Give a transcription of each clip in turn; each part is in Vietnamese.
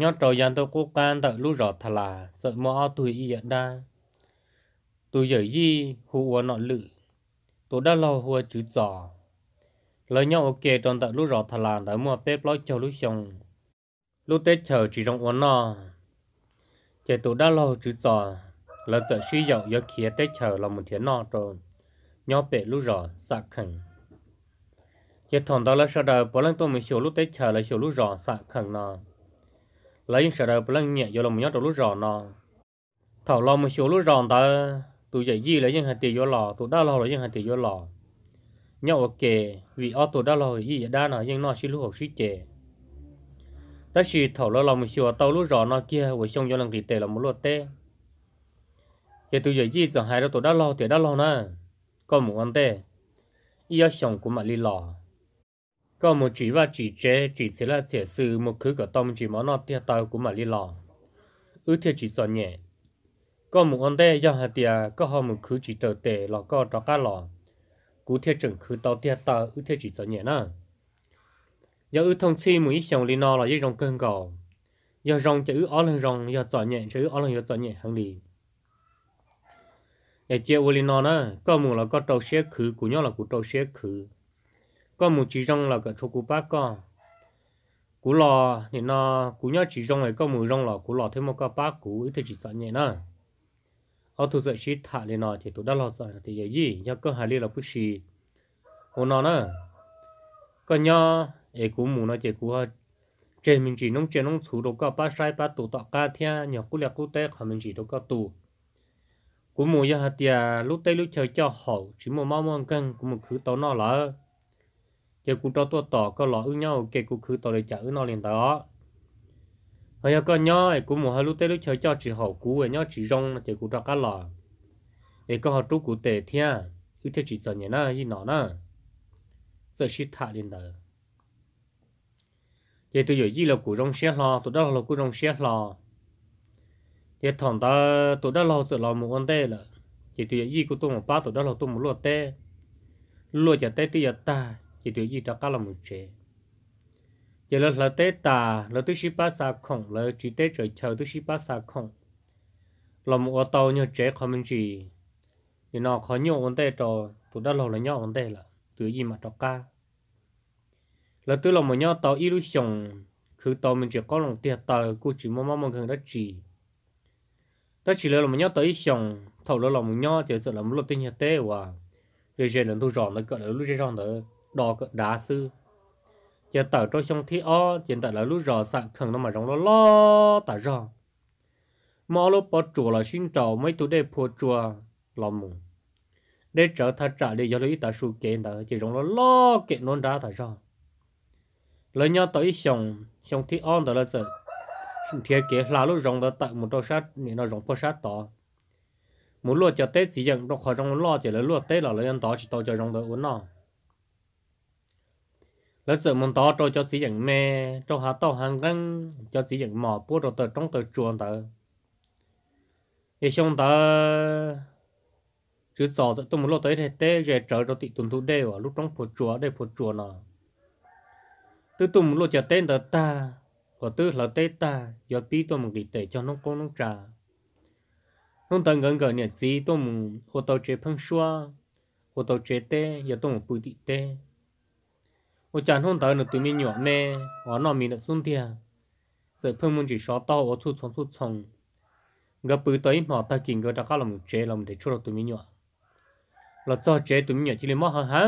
nhớ trò gian tôi cố can tại lúc rõ thà là sợ áo tùy y hiện đa tôi giờ gì hùa nọ lự tôi đã lo hùa chữ giò lời nhau ok tròn tại lúc rõ thà là đã mua bếp lối cho lúc xong lúc tết chờ chỉ trong uốn nọ chạy tôi đã lo chữ giò là sợ suy dậu do khía tết chờ là một thiên nọ rồi nhau bể lúc rõ sạc dạ khẩn giờ thằng đó là sợ đời bỏ lên tôi mới sửa lúc tết chờ là sửa lúc rõ sạc dạ khẩn nọ lấy sợ đời bờ lăng nhẹ do lòng nhớ trong lúc rõ nó thảo lòng một số lúc rõ ta tụi dạy gì lấy những hạt tiền do lò tụi đã lò lấy những hạt tiền do lò nhau ok vì ở tụi đã lò gì đã nói nhưng nó xí lúc học xí chè ta chỉ thảo lo lòng một số tao lúc rõ nó kia với xong do lần kỳ tệ là một luật tê giờ tụi dạy gì chẳng hai là tụi đã lò thì đã lò nè còn một con tê yêu xong cũng mà li lò có một chỉ và chỉ chế chỉ sẽ là thiệt sự một thứ cả tông chỉ món nó thiệt tao của mà li lò ư thiệt chỉ sợ nhẹ có một ông đây do hạt tiệt có họ một thứ chỉ trở tệ là có đó cá lò cú thiệt chừng thứ tao thiệt tao ư thiệt chỉ sợ nhẹ nè do ư thông si mũi xong li nọ là do rong cơn cầu do rong chữ ó lên rong do sợ nhẹ chữ ó lên do sợ nhẹ hơn đi để chia ulino nè có một là có trâu xe khứ của nhau là của trâu xe khứ có một chỉ rong là cái chỗ của bác con cú lò thì nó cú nhớ chỉ rong này có một rong là cú lò thêm một cái bác cú ít thì chỉ sợ nhẹ nè, ở tụ dậy chỉ thả lên nó thì tôi đã lo rồi thì giờ gì nhớ cơ hà li là bức gì, hồ nó nè, còn nhớ ấy cú mù nó chỉ cú trên mình chỉ nông trên nông chủ đâu có bác sai bác tụ tọt ca thiên nhớ cú là cú té khỏi mình chỉ đâu có tụ cú mù giờ hạt tiề lúc tây lúc trời cho hậu chỉ một mau mong cân cú một cứ tao nó lỡ cái cụ cho tôi tỏ có lọ ư nhau kể cụ khứ tỏ để trả chở nó liền đó hay có nhau ấy cũng một hai lúc tới lúc chơi cho chỉ hậu cú với nhau chỉ rong thì cụ cho cá lọ để có họ trú cụ tệ thia à? ư thế chỉ sợ nhỉ na gì nó na sợ shit thả liền đó vậy tôi giờ gì là cụ rong xe lò tôi đó là cụ rong xe lò vậy thằng ta tôi đó là sợ lò một con tê là vậy tôi giờ gì cụ tôi một ba tôi đó là tôi một lọ tê lọ chả tê tôi giờ ta chỉ điều gì đó cả là một chế giờ là là tê ta là tôi ship sa không là chỉ tê trời chờ tôi ship sa không là một ô tô như chế không mình chỉ thì nó khó nhiều vấn đề cho tụi đã lâu là nhau vấn đề là tụi gì mà cho ca là tôi là một nhau tàu illusion คือตอนมันจะก็ลงเตียตายกูจีมั่วมันคือได้จีแต่จีเลยเราไม่ยอมต่ออีสองเท่าเราเราไม่ยอมจะจะเราไม่ลดตัวเนี่ยเตะว่ะเรื่องเรื่องตัวจอนแล้วก็เรื่องเรื่องจอนเด้อ đỏ cỡ đá sư giờ tờ trôi trong thi o hiện tại là lúc rò sạn khẩn nó mà rong lo lo tả rò mò lúc bỏ chùa là xin trò mấy tụ đề phô chùa lò mù để trở thật trả để do lấy tả su kê tả chỉ rong lo lo kệ nón đá tả rò lời nhau tới xong xong thi o tả là sợ thiệt kế là lúc rong đó tại một trâu sát nên nó rong phô sát tỏ muốn lo cho tết gì chẳng đâu khỏi rong lo chỉ là lo tết là lời nhân tỏ chỉ tao cho rong đó uốn nọ lớp sự muốn đó cho cho sĩ dạng mẹ cho hạ tao hàng găng cho sĩ dạng mỏ bố rồi tờ trong tờ chuồng tờ để xong tờ chứ sò tớ tôi muốn lo tới thế tê về trở cho tị tuần thu đều lúc trong phố chùa để phố chùa nọ tôi tôi muốn lo chờ tên tờ ta và tôi là tê ta do pi tôi muốn kỳ tệ cho nó con nó trà không tận gần gần nhật gì tôi muốn hồ tàu chế phân xóa hồ tàu chế tê giờ tôi muốn bùi tị tê 我讲通到那对面鸟呢，我那面的兄弟啊，这朋友就说到我出从出从，我不对嘛，他见个大家那么接了，没得出了对面鸟，那早接对面鸟这里嘛哈哈，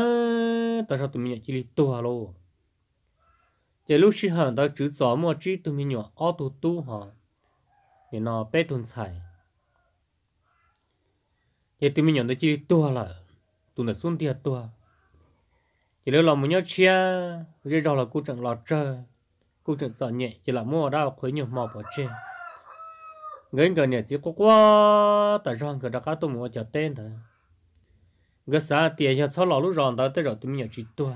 但是对面鸟这里多喽，这路是很到只早么只对面鸟二多多哈，你那白顿菜，这对面鸟的这里多了，多的兄弟多。chỉ nếu là muốn nhớ chia rồi rồi là cô chẳng lọt chơi cô chẳng sợ nhẹ chỉ là mua đau khối nhiều mỏ bỏ trên người gần nhẹ chỉ có qua tại rằng người đã cá tôi mua chợ tên thôi người xã tiền cho sau lò lúc ròn tới tới rồi tôi nhớ chỉ tua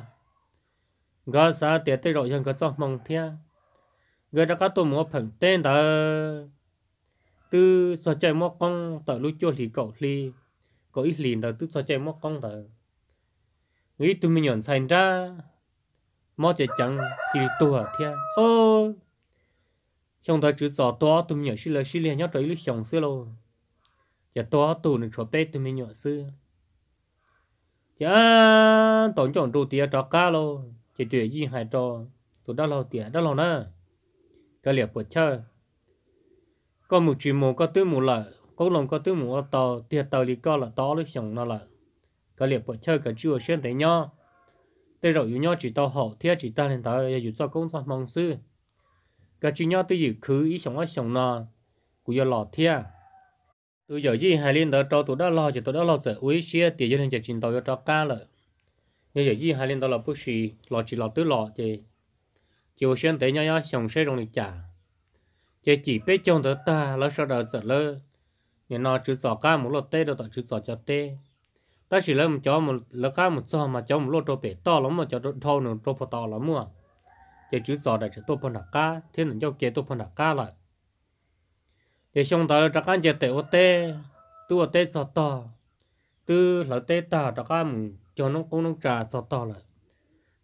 người xã tiền tới rồi cho người cho mong thiên, người đã cá tôi mua phần tên đó từ sao chơi mua con tới lúc chua thì cậu thì cậu ít liền đó từ sao chơi mua con tới người tụi mình nhận sai ra mà chỉ chẳng thì tu hả thia ô xong ta chữ gió to tụi mình nhận xí là xí liền nhớ trời lúc sống xưa lâu giờ to tụi nó cho bé tụi mình nhận xưa giờ tổng chọn đồ tiền cho cả lô chỉ để gì hại trò tụi đã lâu tiền đã lâu nè cái liệp bột chơi có một chuyện một có tứ một là có lòng có tứ một to tiền tàu đi có là to lúc sống nó là có liền bộ chơi cả chưa xuyên thấy nhau tôi rồi yếu nhau chỉ tàu hậu thế chỉ ta lên tao yếu cho công cho mong sư cả chỉ nhau tôi yếu khứ ý sống ai sống nào, của yếu lọ thế tôi giờ gì hai lên tao cho tôi đã lo chỉ tôi đã lo sợ uy xia tiền cho nên chỉ trình tao cho ca lợi giờ giờ gì hai lên tao là bức xì, lọ chỉ lọ tứ lọ thì chiều xuyên thấy nhau nhau sống sẽ rong được trả chỉ chỉ biết chồng tớ ta lỡ sợ đợi sợ lơ nên nó chữ sọ ca một lọ tê rồi tao chữ sọ cho tê ta chỉ là một chó một là cá một sò mà chó một lô trâu bể to lắm mà chó trâu nữa trâu phò to lắm mà để chữ sò đại chữ tô phân đặc cá thế nên cho kia tô phân đặc cá lại để xong ta là trắc ăn chè tệ ô tê tu ô tê sò to tư là tê ta trắc ăn cho nó cũng nó trà sò to lại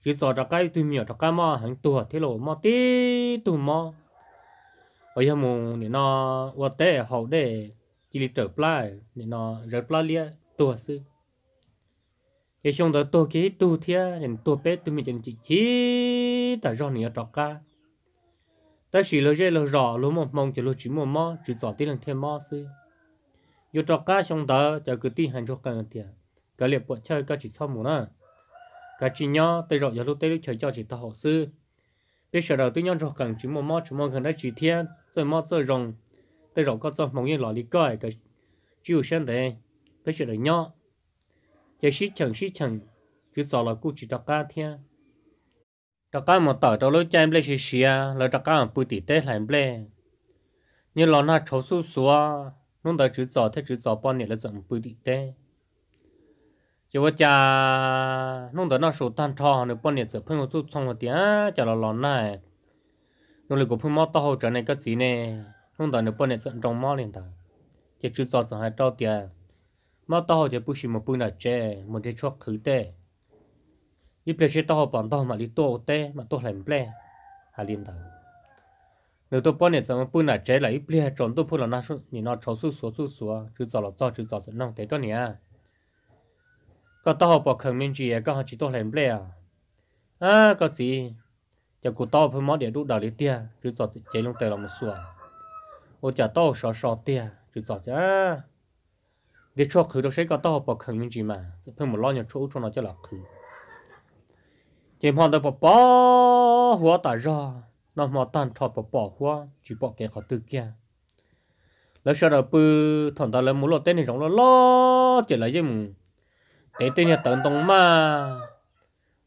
chú sợ trắc cái tu miệng trắc cá mò hàng tua thế lộ mò tí tu mò bây giờ mùng này nó ô tê hậu để chỉ trở lại này nó rớt lại lia tua xí ye chúng ta tổ cái tu thia nên tổ bé tôi mình chỉ chỉ ta rõ này trọc ca. ta chỉ lo chơi lo rõ lo mong mong chỉ lo chỉ mong mong chỉ rõ tiền thêm mong sư yo trọc cả xong đó cho cứ tin hành cho cái thia cái liệp bộ chơi cái chỉ sau mù na cái chỉ nhau tới rõ giờ lúc tới lúc chơi cho chỉ ta hậu sư bây giờ đầu tôi nhau trọc cả chỉ mong mong chỉ mong cần đã chỉ thiên rồi mong rồi rồng tới rõ có cho mong yên lọ lý coi cái chịu xem đấy bây giờ là nhau giờ xí chẳng xí chẳng chứ sợ là cứ chỉ đặc ca thiên đặc ca mà tao đâu lối chém lên xí xí à là đặc ca mà bùi tỉ tê lại lên như lo na chấu sú sú à nung tao chỉ sợ thế chỉ sợ bao nhiêu là chuẩn bùi tỉ tê giờ vợ cha nung tao na số tan trò nữa bao nhiêu giờ phân một chút xong một tiếng chả là lo này nung lực của phân mót tao hỗ trợ này cái gì nè nung tao nữa bao nhiêu giờ trong mót liền tao chỉ chỉ sợ sợ hai trâu tiền mà tao học chỉ bút xin một bút là chè một cái chuột khử tê ít bề chơi tao học bằng tao mà đi tô tê mà tô làm bề hà liên thở nếu tao bọn này sao bút là chè là ít bề chọn tôi phụ là na số nhìn nó cháu số số số số chứ giờ là giờ chứ giờ sẽ nông thế đó nhỉ có tao bọn khẩn miên gì có họ chỉ tô làm bề à à có gì giờ cụ tao phải mót để đút đầu đi tia chứ giờ chế lông tê là một số ô chả tao sợ sợ tia chứ giờ để cho khử được sẽ có tao bỏ khử mình gì mà phải một lo nhiều chỗ cho nó cho là khử chỉ mong được bỏ bỏ hoa ta ra nó mà tan thọ bỏ bỏ hoa chỉ bỏ cái khó tư kia lỡ sau đó bự thằng ta lấy một lọ tên này giống nó lo chỉ là gì mà tế tên nhà tận tông mà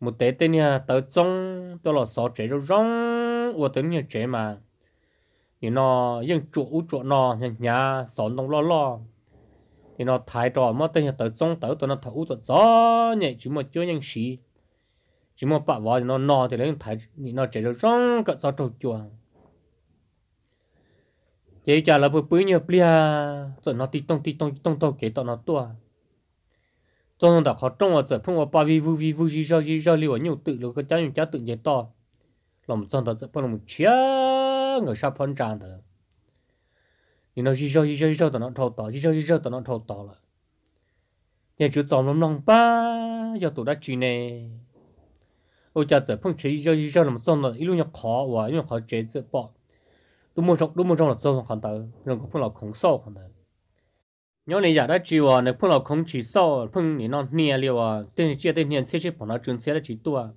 một tế tên nhà tận trong cho là sáu chế rồi rong và tên nhà chế mà thì nó những chỗ chỗ nó nhà nhà sáu tông lo lo thì nó thay trò mà tên tới trong tới tụi nó thấu tụi gió nhẹ chỉ một chỗ nhân sĩ chỉ một bạ vợ thì nó nò thì lấy thái thì nó chạy được trong cả gió trâu chùa chỉ trả là vừa bữa nhiều bia tụi nó tít tông tít tông tít tông tàu kế tụi nó tua cho nên đã khó trong là tụi phong vào ba vi vu vi vu gì do gì do liều nhiều tự lực cái cháu nhiều cháu tự nhẹ to lòng dân ta tụi phong lòng chia người sao phong tràn thôi 你那一招一招一招的能抽到，一招一招的能抽到了。nhà chú tóm lắm lòng ba giờ tụ đã chỉ nè ô cha giờ phong chế giờ giờ làm xong rồi ít lúc khó và lúc khó chế giờ bỏ đúng một trong đúng một trong là xong hoàn tờ rồi cũng phong là không sau hoàn tờ nhóm này giờ đã chỉ và này phong là không chỉ sau phong này nó nia liệu à tên chia tên nia xe xe bọn nó trường xe đã chỉ tua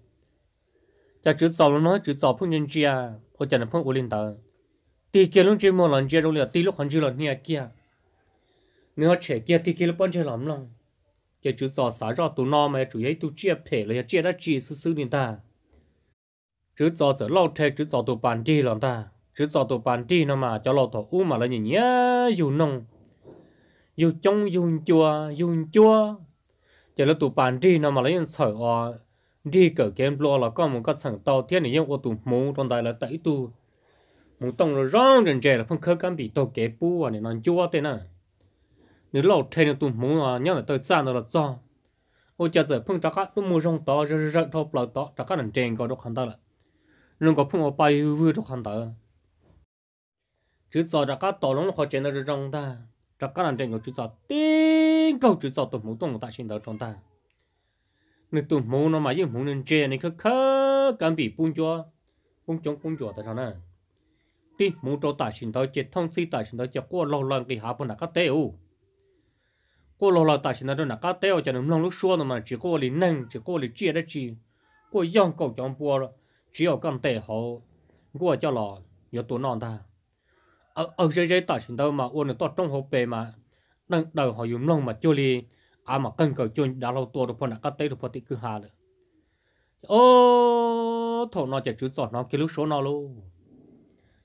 cha chú tóm lắm nó chú tóm phong nhân chia ô cha này phong ô linh tờ tì kia luôn chỉ mò lăn chơi rồi tì lúc còn chơi lần nha kia nếu trẻ kia tì kia lúc bọn chơi làm lòng giờ chú giò xả cho tụ nó mà chú ấy tụ chia phe là chia đã chia sư sư nên ta chú giò sợ lâu thế chú giò tụ bàn đi lòng ta chú giò tụ bàn đi nó mà cho lâu thọ u mà là nhỉ, nhá dù nông dù trong dù chua dù chua giờ là tụ bàn đi nó mà lấy sợ đi cỡ game lo là con một cái thằng tàu thiên này yêu của tụ mù trong tay là tẩy tụ muốn tông rồi rong rần rề là phong khơi cam bị tổ kế bu à này nó chúa tên à nếu lâu thay nó tụm muốn à nhau là tới xa nó là do ôi cha giờ phong trắc cát tụm mua rong to rồi rồi thô bờ to trắc cát rần rề có đốt hàng ta là luôn có phong ở bay vui đốt hàng ta chữ giờ trắc cát to lắm khó chén nó rồi rong ta trắc cát rần rề có chữ giờ tiếng câu chữ giờ tụm muốn tông ta xin đỡ trong ta nếu tụm muốn nó mà dùng muốn rần rề này khơi khơi cam bị bung chúa bung chống bung chúa tại sao này tí mũ trâu tả sinh đó chết thông si tả sinh đó chết qua lò lần kì hạ bữa nào các tiêu qua lâu lần tả sinh đó nào các tiêu cho nên lòng lúc xưa mà chỉ có lý năng chỉ có lý chia đó chỉ qua dòng cầu dòng bùa chỉ ở cần tệ hộ qua cho lò nhớ tụ non ta ở ở dưới dưới tả sinh đó mà uốn to trong hộp bề mà đang đời họ dùng lòng mà chơi li à mà cần cầu chơi đã lò tua được bữa nào các tiêu được bữa thì cứ hà ô thổ nó chỉ chú sọt nó kia lúc số nó luôn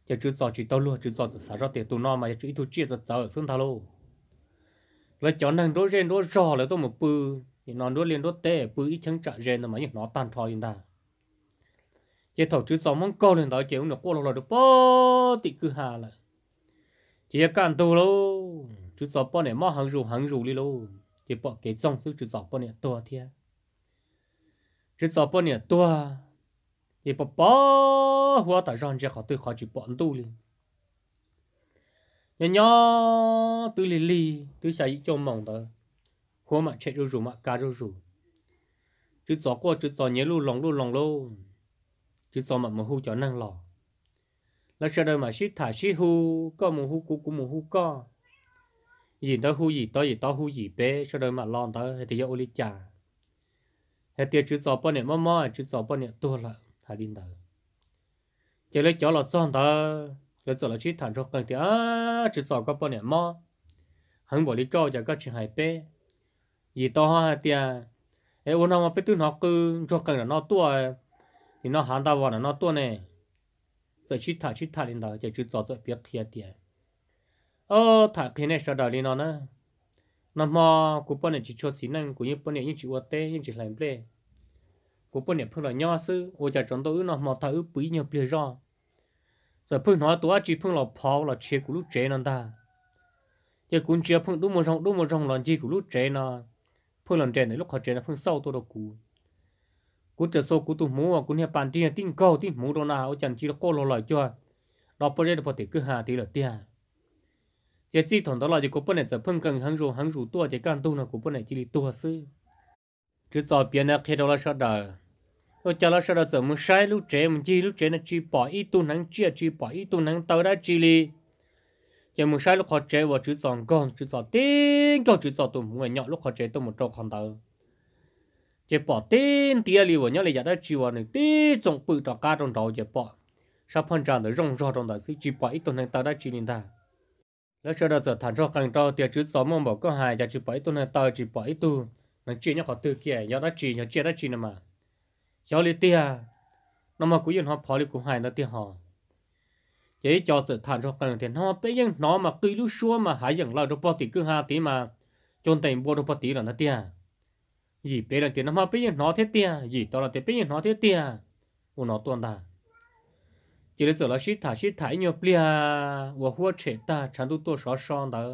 giờ chú giò chỉ tao luôn chú giò xả ra tiền tụ nó mà giờ chú ít tụ chia ra cháu ở xuống thà lô là cháu nàng đốt rên đốt rò là tôi một bự thì nó đốt liền đốt tê bự ít chăng chạy rên mà những nó tan thoi yên ta giờ thầu chú giò mong câu lên đó chịu nó qua lô được bao tị cứ hà là chỉ là cản tù lô chú giò bao này mò hàng rù hàng rù đi lô chỉ bỏ cái dòng số chú giò bao này to thiệt chú giò bao này to 你不包我打让这好对好就帮到了。人家对里里对下一叫忙的，活嘛吃肉肉嘛干肉肉，只早过只早年路 long 路 long 喽，只早嘛么好叫能了。là sau đây mà sĩ thả sĩ hu có mù hu cú cú mù hu có gì đó hu gì đó gì đó hu gì bé sau đây mà lon tới thì yêu lý chả hết tiệt chữ sọ bao nhiêu mà mà chữ sọ bao nhiêu tua lại thà đi đâu chỉ lấy chỗ là son ta lấy chỗ là chỉ thằng cho cái thì à chỉ sợ có bao nhiêu mà hắn bảo đi câu cho các chuyện hay bé gì to ha thì à em ôn mà bé tôi nó cứ cho cái là nó tua à, thì nó hắn ta vào là nó tua này giờ chỉ thà chỉ thà đi đâu chỉ chỉ sợ sợ biết thiệt thì ờ thà phía này sao đời đi nó nữa nó mà cũng bao nhiêu chỉ cho xí năng cũng như bao nhiêu những chỉ ô tê những chỉ làm bê của bốn nay phương là nhau sư ô chả chúng tôi nó mà ta ư bùi nhau bìa ra giờ phương nói tôi chỉ phương là phao là chia của lúc trẻ nó ta giờ cũng chia phương đúng một trong đúng một trong là chi của lúc trẻ nó phương lần trẻ này lúc họ trẻ là phương sau tôi đâu cũ cú trở số cú tụ mua cú nhà bàn tiền tin câu tin mua đồ nào chẳng chỉ là cô lo lại cho nó bây giờ phải phải cứ hà thì là tiền giờ chỉ thằng đó là chỉ có bên này giờ phân cần hàng rù hàng rù tua chỉ can tu là của bốn này chỉ là tua sư chứ giờ biết là khi đó là sao đời rồi chờ lo sau đó giờ muốn sai lúc trẻ muốn chi lúc trẻ là chi bỏ ít tu nắng chia chi bỏ ít tu nắng tao đã chi li giờ muốn sai lúc họ trẻ và chữ giòn con chữ giòn tiếng con chữ giòn tụi người nhỏ lúc họ trẻ tôi một trâu con tao giờ bỏ tên tia li và nhớ là giờ đã chi vào này tí trong bự trò cá trong đầu giờ bỏ sau phần tràn tới rong rò trong đời sự chi bỏ ít tu nắng tao đã chi linh mà? cho li tia nó mà cũng yên họ phò li cũng hài nó tia họ chỉ cho sự thản cho cần tiền nó bây giờ nó mà cứ lúc xưa mà hãy dừng lao đâu bao tỷ cứ ha tí mà chôn tiền bùa đâu bao tỷ là nó tia gì bây giờ tiền nó mà bây giờ nó thế tia gì đó là tiền bây giờ nó thế tia u nó tuôn ta chỉ là giờ là sĩ thả sĩ thải nhiều bia và hua trẻ ta chẳng đủ tôi sáu sáu đó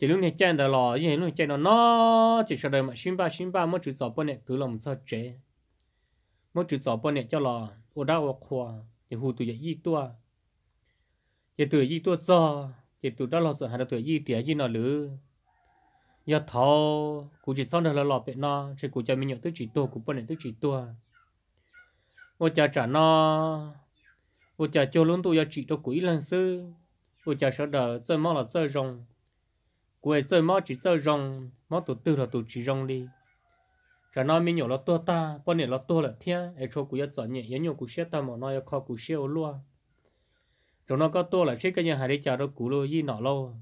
chỉ lúc này chen đó lò như thế lúc chen đó nó chỉ sợ đời mà xin ba xin ba mất chữ giọt bông này cứ lòng sao chế mất chữ giọt bông này cho lò ô đau ô khoa thì hù tụi y tua chỉ tụi y tua cho chỉ tụi đó là sợ hai tụi y tía y nào lứ giờ thâu cũng chỉ xong là lò bị nó chỉ cũng cho mình nhận tức chỉ tua cũng bông này tức chỉ tua ô cha trả nó ô cha cho luôn tụi giờ chỉ cho quỷ lần sư ô cha sợ đó, chơi mong là chơi rồng quê chơi mò chỉ chơi rong mò tụ tư là tụ chỉ rong đi trả nó mình nhổ là tua ta bọn này là tua là thiên ai cho cụ nhất giỏi nhẹ nhổ cụ xe ta mà nó yêu khó cụ xe lúa rồi nó có tua là chết cái nhà hải đi chào đâu cụ lô gì nọ lâu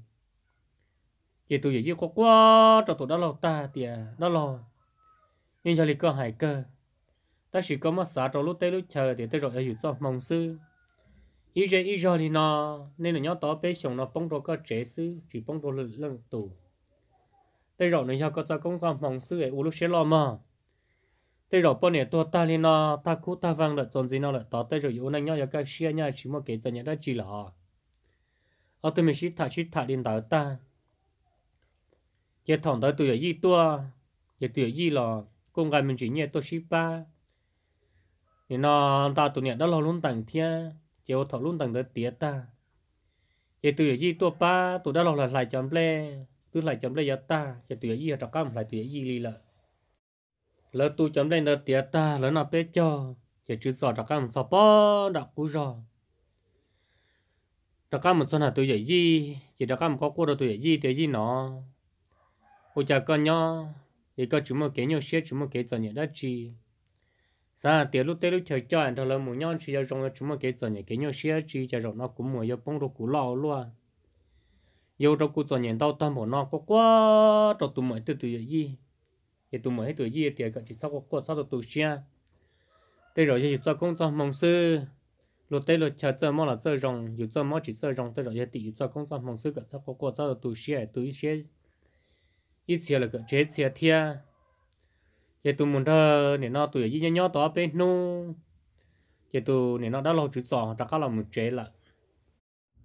chỉ tụ gì khó quá cho tụ đó là ta thì đó là, nhưng cho lý cơ hải cơ ta chỉ có mà xả cho lúc tây lúc chờ thì tới rồi ở dù cho mong sư ý giờ ý giờ thì nó nên là nhớ tao bé xong nó bông đồ có trẻ sư chỉ bông đồ lần lần tù đây rồi nên cho có ta công tam phòng sư ấy u lúc xé lo mà đây rồi bọn này tua ta thì nó ta cú ta vang được còn gì nó lại tao đây rồi u này có cái xe nhà chỉ một cái giờ nhà đã chỉ là ở tôi mình chỉ thả chỉ thả đến đảo ta giờ thằng đó tuổi ở gì tua giờ tuổi ở gì là công an mình chỉ nhẹ tuổi ship ba thì nó ta tuổi này đã lo luôn tặng thiên chiều thọ luôn tầng tới tía ta giờ từ gì tua ba tụi đã lọc là lại chọn ple cứ lại chọn ple giờ ta giờ từ gì ở trọc cam lại từ gì li là lỡ tu chọn ple nó tía ta lỡ nó bé cho giờ chữ sọ trọc cam sọ po đã cú rồi trọc cam một số nào tôi giờ gì chỉ trọc cam có cô đó tôi giờ gì tôi gì nó ôi cha con nhau thì có chúng một cái nhau xe chúng một cái cho nhớ đã chi sa tiệt lúc tiệt lúc chơi cho anh thằng lớn muốn nhau chỉ cho rong chúng mà cái chuyện cái nhau xe chỉ cho rong nó cũng mua yêu bông đồ cũ lão luôn yêu đồ cũ chuyện này đau tâm nó quá quá đồ tụi mày tụi tụi gì thì tụi mày tụi gì thì cái chỉ sau quá sau tụi xe tới rồi chỉ cho công trong mong sư lúc tiệt lúc chờ chờ mong là chờ rong yêu chờ mong chỉ chờ rong tới rồi thì cho công trong mong sư cái sau quá sau tụi xe tụi xe ít xe là cái chế xe thiệt giờ tụi mình thơ nè nó tụi gì nhau nhau tỏ bên nu giờ tụi nè nó đã lo chữ sò ta cá là một chế lại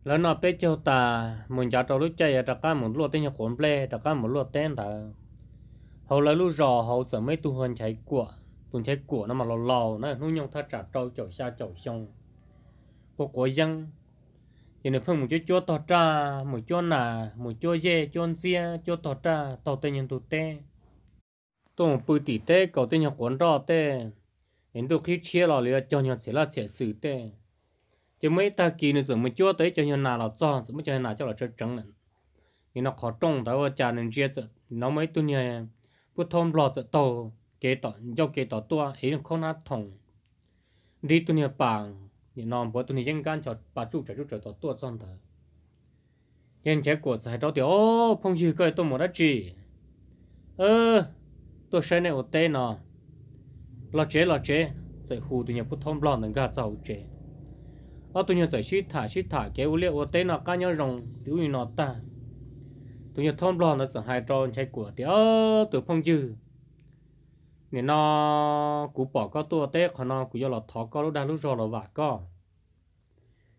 lớn nó bé cho ta mình chả trâu lúc chơi ta cá một lúa tên nhà cuốn ple ta cá một lúa tên ta hầu là lúa rò hầu sợ mấy tu hơn trái của tụi trái của nó mà lò lò nó nó nhông thắt chặt trâu chậu xa chậu sông có của dân thì nó phân một chỗ chỗ tọt ra một chỗ nà một chỗ dê chỗ dê chỗ tọt ra tọt tên nhân tụi tên tổng bự tỷ tế cầu tên nhau cuốn rõ tế đến đôi khi chia lò lìa cho nhau chỉ là trẻ sự tế chứ mấy ta kỳ nữa rồi mới chúa tới cho nhau nào là cho rồi mới cho nhau nào cho là cho trắng này nhưng nó khó trông ơ tôi sẽ này ở tê nọ lo chế lo chế rồi hù tụi nhập thông lo nên gạt giàu chế ở tôi nhập rồi chít thả chít thả kéo u liệu ở tê nọ cá nhau rồng tiểu như nó ta tôi nhập thông lo nó chẳng hai tròn trái của thì ơ tôi phong dư nên nó cú bỏ có tua tê khả nó cú do là thọ có lúc đa lúc rồi là vả có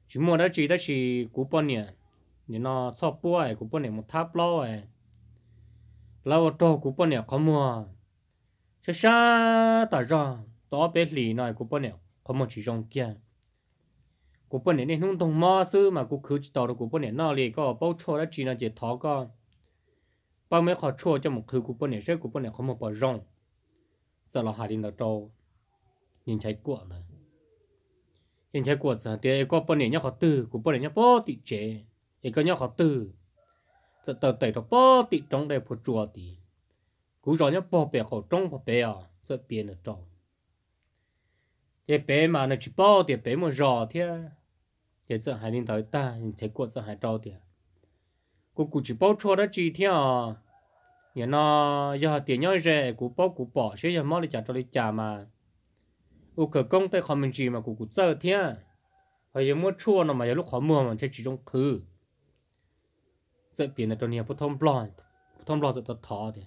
chỉ mua đó chỉ đó chỉ cú bỏ nè nên nó cho bua ấy cú bỏ nè một tháp lo ấy lâu trâu cú bỏ nè có mua sa sa ta ra đó bé lì này của bọn nhau có một chỉ trong kia của bọn này nên nung đồng mà sư mà của cứ chỉ được của bọn này nó liền có bao chua đó chỉ là chỉ thọ có bao mấy khó chua cho một thứ của bọn này sẽ của bọn này không một bao rong giờ là hà đình đã trâu nhìn thấy quả rồi nhìn thấy quả giờ thì có bọn này nhau khó tư, của bọn này nhau bao tị chế thì có nhau khó tư. giờ tờ tẩy đó bao tị trong đây phụ chua thì cú cho nhớ bỏ bè khẩu trong bỏ bè à rất bè nó trâu cái bè mà nó chỉ bỏ thì bè mà rõ thế cái sợ hai nên tới ta nhìn thấy cuộc sợ hai trâu thì cú cú chỉ bỏ cho đó chỉ thế à nhà nó giờ tiền nhau rẻ cú bỏ cú bỏ sẽ giờ mau đi trả cho đi trả mà u cờ công tay không mình chỉ mà cú cú sợ thế hồi giờ mua chua nó mà giờ lúc khó mưa mà chơi chỉ trong khứ rất bè là cho nhà phổ thông blond phổ thông blond rất là thọ thì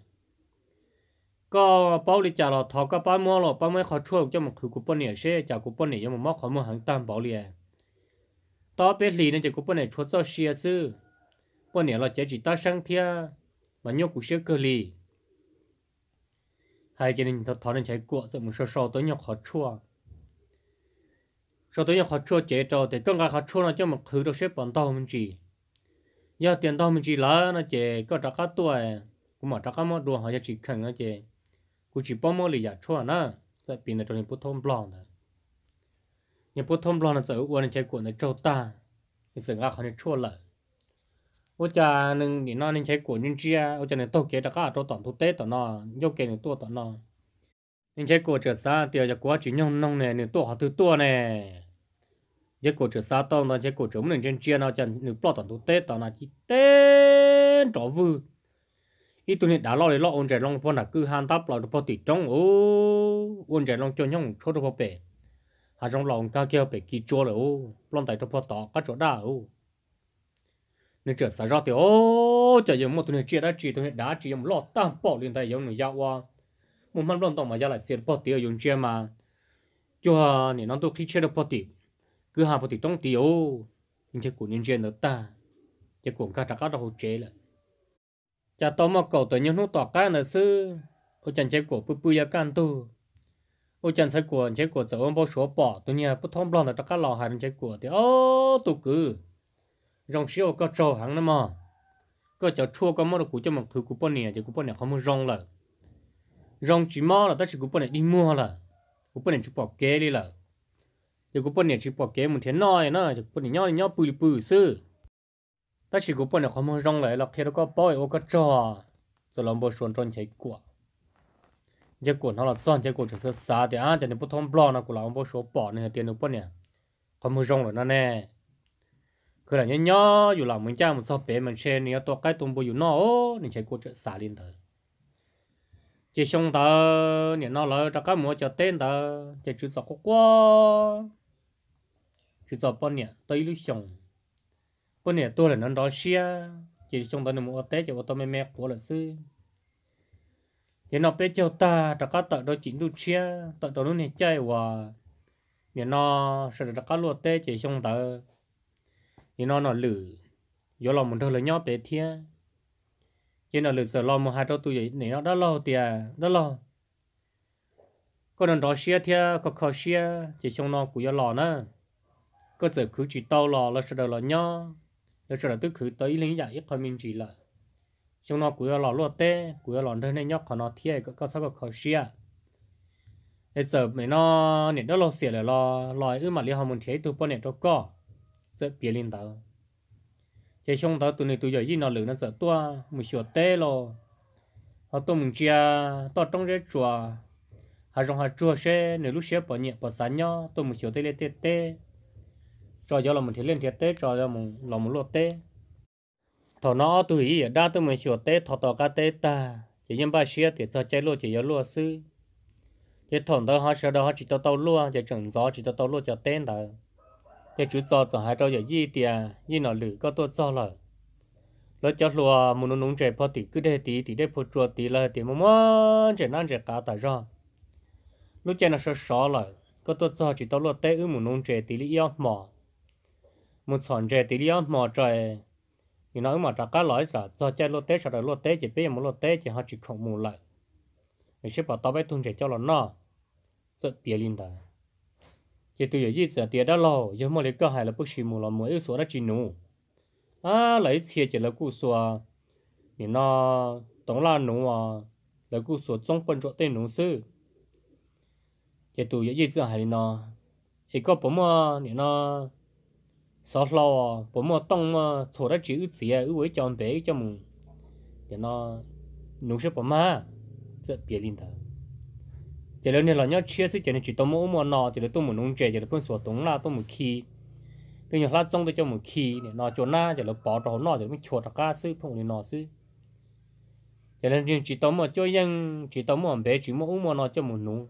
có bảo lý trả là thọ có bao mua là bao mấy khó chua cho một khử cục bẩn này sẽ trả cục bẩn này cho một khó mua hàng tam bảo liền đó biết lì nên chỉ cục này chua cho xia sư bẩn là chỉ chỉ ta sang thia mà nhóc cũng sẽ cơ hai chị nên thọ nên chạy cuộn rồi một số số tới khó chua số tới khó chua chế trò thì khó chua nó cho một khử được xếp bọn tao mình chỉ tiền tao mình chỉ là nó chế trả cả tuổi cũng mà trả cả một đùa họ chỉ cần nó chế chỉ bao mô lì giả chua nè sẽ bị là cho nên bút thông blond nè nhưng bút thông blond là sẽ uống nên chạy cuộn là trâu ta thì sẽ ngã khỏi nên chua lợn ô cha nên, thì nó nên chạy cuộn nên chia ô cha nên tàu kế đã cả trâu tỏn thu tết tỏn nọ nhô kế nên tua tỏn nọ nên chạy cuộn trở xa tiêu cho quá chỉ nhông nông này nên tua họ thứ tua này chế cổ trở xa tông đó chế cổ chống nên trên chia nó chân nên bỏ tỏn thu tết tỏn là chỉ tên trò vư ít tụi này đã lo để lo ôn trẻ long phong là cứ han táp lo được bao tỷ trong ô ôn trẻ long cho nhông cho được bao bể hà trong lòng cao kia bể kí chua rồi ô long tài trong bao tỏ các chỗ đã ô nên trở sao ra thì ô trời giống một tụi này chia đã chỉ tụi này đã chỉ giống lo tam bảo liên tài giống người giao qua một mắt long tông mà giao lại tiền bao tỷ ở dùng chia mà cho hà nên nó tôi khi chia được bao tỷ cứ hà bao tỷ trong tỷ ô nhưng chắc của nên chia nữa ta chắc của ca trả các đâu chế lại cha tao mà cầu tới nhân hút tọa cá nữa sư ô chẳng chế của bự bự ya can tu ô chẳng chế của chế của giờ ông bao số bỏ tu nha bút thông lo là tất cả lo hại chế của thì ô tu cứ rong xíu có trâu hàng nữa mà có cháu chua có món của cho một thứ của bọn này chứ của bọn này không muốn rong là rong chỉ mò là tất cả của bọn này đi mua là của bọn này chỉ bỏ kế đi là chứ của bọn này chỉ bỏ kế một thế nói nữa chứ của bọn này nhau nhau bự bự sư ta chỉ có bọn này không muốn rong lại là khi đó có bao nhiêu cái trò rồi làm bao xuân trong chạy quả giờ của nó là chọn giờ của chỉ sơ xa thì anh chỉ nên thông blog nó của làm bao số bỏ này tiền được bọn này không muốn rong rồi nó nè cứ là nhớ nhớ อยู่ làm mình cha mình sao bé mình xem nhớ to cái tôm bò อยู่ nó nên chạy của chỉ xa lên thôi chỉ xong ta nhớ nó là ta cái mua cho tên ta chỉ chữ sọ quá chữ sọ bọn này tới lúc xong bữa nay tôi là nó đó xia chỉ trong đó là một tết chỉ ô tô mẹ mẹ của là sư chỉ nó bé cho ta đã có tận đó chỉ đu xia tận đó nó này chơi hòa mẹ nó sẽ đã có lúa té chỉ trong đó thì nó nó lử do lòng một thôi là nhóc bé thia chỉ nó lử giờ lo một hai đôi tôi vậy này nó đã lo tiền đã lo còn đó xia thia có khó xia chỉ trong nó cũng do lo nữa có giờ cứ chỉ tao lo là sẽ được lo nhau nó trở tôi khử tới lính giả ít coi mình chỉ là chúng nó cũng là lót tê cũng là thân này nhóc của nó thiệt có sao có khó xia bây giờ mấy nó nè đó lo xia là lo lo ư mà li họ muốn thấy tụi bọn nè đó có giờ biết lên tao chỉ chúng tao tụi này tụi giờ gì nó lử nó sợ tua một sửa té lo họ tụi mình chia tao trong cái chùa họ trong họ chùa xe nếu lúc xe bỏ nhẹ bỏ sáng nhau tụi mình sửa té lên té té cho cho là mình thì liên thiệt tế cho là mình là một lô tế thọ nó tùy ý đa tôi mình sửa tế thọ tọ cá tế ta chỉ nhân ba xia thì cho chơi lô chỉ yếu lô sư chỉ thọ đó họ sau đó họ chỉ cho tao lô chỉ chuẩn gió chỉ cho tao lô cho tên đó chỉ chú cho cho hai trâu giờ gì tiền gì nó lử có tôi cho rồi nó cho lô muốn nông trẻ phật thì cứ để tí tí để phật chùa tí là tiền mua mà chỉ năn chỉ cá ta ra lúc chơi nó sợ sợ rồi có tôi cho chỉ tao lô tế ư muốn nông trẻ tí lý yếm mỏ một sòn trẻ tí liao mò chơi, thì nói mà trả cá lói sợ chơi lô té, sợ đời lô tết chỉ biết một lô té, chỉ họ chỉ không mù lại thì sẽ bảo tao bé thun trẻ cho nó nọ rất bia linh ta chỉ từ giờ gì sợ tiền đã lo giờ mà lấy cơ hay là bất kỳ mù là mù yêu số đã chỉ nụ à lấy tiền chỉ là cú số thì nào, tổng là nụ à là cú số trong phần chỗ tên nụ sư chỉ từ giờ gì sợ hay nó thì có bấm mà thì nào? sau lo bố mò tông mà chỗ đó chỉ ước gì à ước với chọn bé cho mùng để nó nụ sẽ bố má sẽ bịa lên thở chỉ là nên là nhớ chia sẻ chỉ là chỉ tông mỗi mua nọ chỉ là tôi muốn nung chè chỉ là con sủa tống là tôi muốn khi từ nhỏ lát xong tôi cho muốn khi nó chỗ na chỉ là bỏ trò nọ chỉ là mình chuột ra cá sư phong để nọ sư cho nên chỉ tống mua cho dân chỉ tống mua bé chỉ mỗi mua nọ cho muốn nung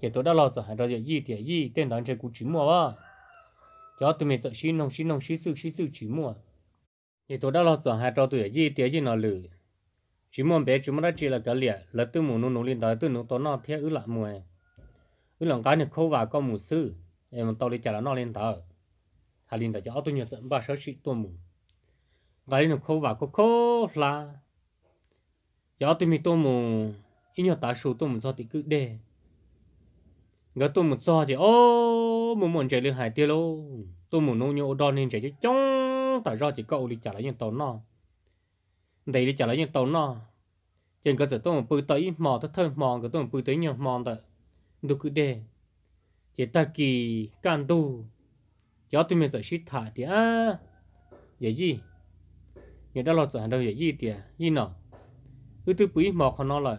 chỉ tôi đã lo sợ hai đó giờ gì thì gì tên đàn chơi cũng chỉ mò cho tụi mình sợ xin nông xí nông xí sự xí sự chỉ mua thì tôi đã lo sợ hai trò tuổi gì tiếc gì nó lử chỉ mua bé chỉ mua đã chỉ là cái liệt là tôi muốn nó nó lên tới tôi nó tôi nó theo ứ lại mua à. ứ lòng cái này khâu vào con mù sư em tôi đi trả nó lên tới hai lên tới cho tôi nhận dẫn ba sáu sĩ tôi mù cái này khâu vào có khô là cho tôi mình tôi mù ít nhiều tá số tôi mù cho thì cứ đề ngỡ tôi mù cho thì ô muốn muốn chạy lên hải tiêu lô tôi muốn nô nhô đo lên chạy chứ chống tại do chỉ cậu đi trả lại những tàu nọ đấy đi trả lại những tàu nọ trên cơ sở tôi muốn bự tới mò thất thân mò cái tôi muốn bự tới nhiều mò tại đục cứ đề chỉ ta kỳ can tu cho tôi mình giải shit thả thì à vậy gì người ta lo chuyện đâu vậy gì thì gì nọ cứ tôi bự mò còn nói lại